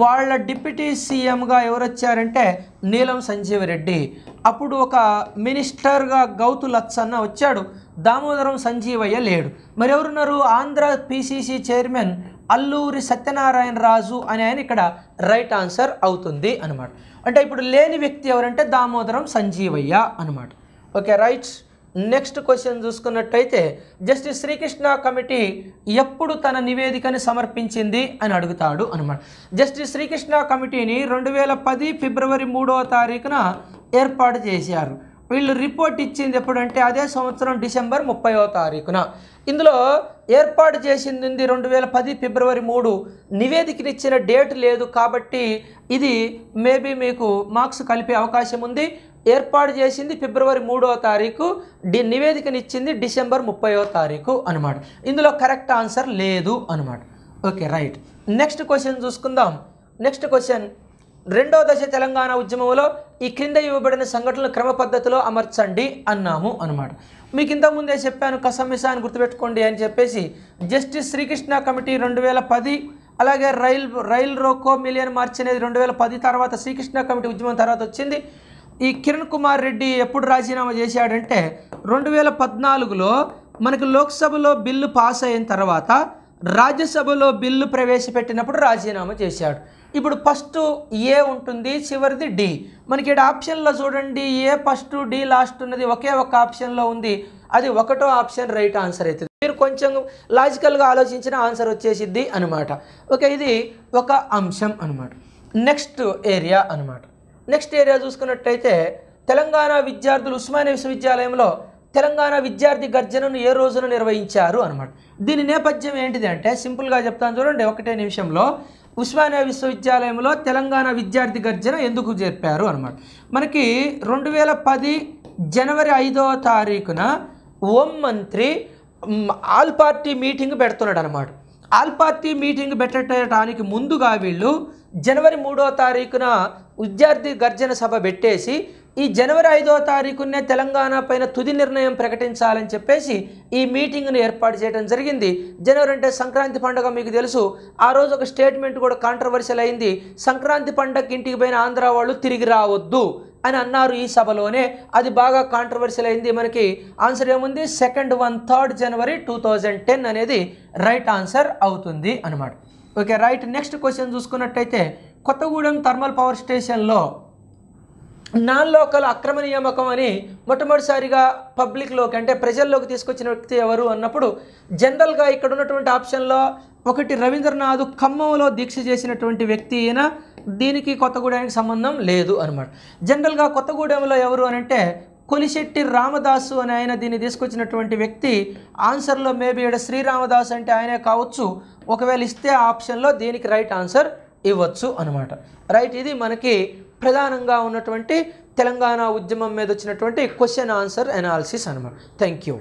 వాళ్ళ డిప్యూటీ సీఎంగా ఎవరు వచ్చారంటే నీలం సంజీవ్ రెడ్డి అప్పుడు ఒక మినిస్టర్గా గౌతు లచ్చన్న వచ్చాడు దామోదరం సంజీవయ్య లేడు మరి ఎవరున్నారు ఆంధ్ర పిసిసి చైర్మన్ అల్లూరి సత్యనారాయణ రాజు అని ఆయన ఇక్కడ రైట్ ఆన్సర్ అవుతుంది అనమాట అంటే ఇప్పుడు లేని వ్యక్తి ఎవరంటే దామోదరం సంజీవయ్య అనమాట ఓకే రైట్స్ నెక్స్ట్ క్వశ్చన్ చూసుకున్నట్టయితే జస్టిస్ శ్రీకృష్ణ కమిటీ ఎప్పుడు తన నివేదికని సమర్పించింది అని అడుగుతాడు అనమాట జస్టిస్ శ్రీకృష్ణ కమిటీని రెండు వేల పది ఫిబ్రవరి మూడవ తారీఖున ఏర్పాటు చేశారు వీళ్ళు రిపోర్ట్ ఇచ్చింది ఎప్పుడంటే అదే సంవత్సరం డిసెంబర్ ముప్పైవ తారీఖున ఇందులో ఏర్పాటు చేసింది రెండు వేల పది ఫిబ్రవరి మూడు నివేదికనిచ్చిన డేట్ లేదు కాబట్టి ఇది మేబీ మీకు మార్క్స్ కలిపే అవకాశం ఉంది ఏర్పాటు చేసింది ఫిబ్రవరి మూడో తారీఖు డి నివేదికనిచ్చింది డిసెంబర్ ముప్పయో తారీఖు అనమాట ఇందులో కరెక్ట్ ఆన్సర్ లేదు అనమాట ఓకే రైట్ నెక్స్ట్ క్వశ్చన్ చూసుకుందాం నెక్స్ట్ క్వశ్చన్ రెండో దశ తెలంగాణ ఉద్యమంలో ఈ క్రింద ఇవ్వబడిన సంఘటనలు క్రమ పద్ధతిలో అమర్చండి అన్నాము అనమాట మీకు ఇంతకుముందే చెప్పాను కసమిసా అని గుర్తుపెట్టుకోండి అని చెప్పేసి జస్టిస్ శ్రీకృష్ణ కమిటీ రెండు వేల పది అలాగే రైల్ రైల్ రోకో మిలియన్ మార్చ్ అనేది రెండు వేల పది తర్వాత శ్రీకృష్ణ కమిటీ ఉద్యమం తర్వాత వచ్చింది ఈ కిరణ్ కుమార్ రెడ్డి ఎప్పుడు రాజీనామా చేశాడంటే రెండు వేల పద్నాలుగులో మనకు లోక్సభలో బిల్లు పాస్ అయిన తర్వాత రాజ్యసభలో బిల్లు ప్రవేశపెట్టినప్పుడు రాజీనామా చేశాడు ఇప్పుడు ఫస్ట్ ఏ ఉంటుంది చివరిది డి మనకి ఇక్కడ ఆప్షన్లో చూడండి ఏ ఫస్ట్ డి లాస్ట్ ఉన్నది ఒకే ఒక ఆప్షన్లో ఉంది అది ఒకటో ఆప్షన్ రైట్ ఆన్సర్ అవుతుంది మీరు కొంచెం లాజికల్గా ఆలోచించిన ఆన్సర్ వచ్చేసిద్ది అనమాట ఓకే ఇది ఒక అంశం అనమాట నెక్స్ట్ ఏరియా అనమాట నెక్స్ట్ ఏరియా చూసుకున్నట్టయితే తెలంగాణ విద్యార్థులు ఉస్మానియా విశ్వవిద్యాలయంలో తెలంగాణ విద్యార్థి గర్జనను ఏ రోజున నిర్వహించారు అనమాట దీని నేపథ్యం ఏంటిది అంటే సింపుల్గా చెప్తాను చూడండి ఒకటే నిమిషంలో ఉస్మానియా విశ్వవిద్యాలయంలో తెలంగాణ విద్యార్థి గర్జన ఎందుకు చెప్పారు అనమాట మనకి రెండు వేల పది జనవరి ఐదవ తారీఖున ఓం మంత్రి ఆల్ పార్టీ మీటింగ్ పెడుతున్నాడు అనమాట ఆల్ పార్టీ మీటింగ్ పెట్టడానికి ముందుగా వీళ్ళు జనవరి మూడో తారీఖున విద్యార్థి గర్జన సభ పెట్టేసి ఈ జనవరి ఐదో తారీఖునే తెలంగాణ పైన తుది నిర్ణయం ప్రకటించాలని చెప్పేసి ఈ మీటింగ్ను ఏర్పాటు చేయడం జరిగింది జనవరి అంటే సంక్రాంతి పండుగ మీకు తెలుసు ఆ రోజు ఒక స్టేట్మెంట్ కూడా కాంట్రవర్షియల్ అయింది సంక్రాంతి పండుగ ఇంటికి పోయిన ఆంధ్ర వాళ్ళు తిరిగి రావద్దు అని అన్నారు ఈ సభలోనే అది బాగా కాంట్రవర్షియల్ అయింది మనకి ఆన్సర్ ఏముంది సెకండ్ వన్ థర్డ్ జనవరి టూ థౌజండ్ టెన్ అనేది రైట్ ఆన్సర్ అవుతుంది అనమాట ఓకే రైట్ నెక్స్ట్ క్వశ్చన్ చూసుకున్నట్టయితే కొత్తగూడెం థర్మల్ పవర్ స్టేషన్లో నాన్ లోకల్ అక్రమ నియామకం అని మొట్టమొదటిసారిగా పబ్లిక్లోకి అంటే ప్రజల్లోకి తీసుకొచ్చిన వ్యక్తి ఎవరు అన్నప్పుడు జనరల్గా ఇక్కడ ఉన్నటువంటి ఆప్షన్లో ఒకటి రవీంద్రనాథ్ ఖమ్మంలో దీక్ష చేసినటువంటి వ్యక్తి ఈయన దీనికి కొత్తగూడెంకి సంబంధం లేదు అనమాట జనరల్గా కొత్తగూడెంలో ఎవరు అని అంటే కొలిశెట్టి రామదాసు అని ఆయన దీన్ని తీసుకొచ్చినటువంటి వ్యక్తి ఆన్సర్లో మేబీ ఇక్కడ శ్రీరామదాసు అంటే ఆయనే కావచ్చు ఒకవేళ ఇస్తే ఆప్షన్లో దీనికి రైట్ ఆన్సర్ ఇవ్వచ్చు అనమాట రైట్ ఇది మనకి ప్రధానంగా ఉన్నటువంటి తెలంగాణ ఉద్యమం మీద వచ్చినటువంటి క్వశ్చన్ ఆన్సర్ అనాలిసిస్ అనమాట థ్యాంక్ యూ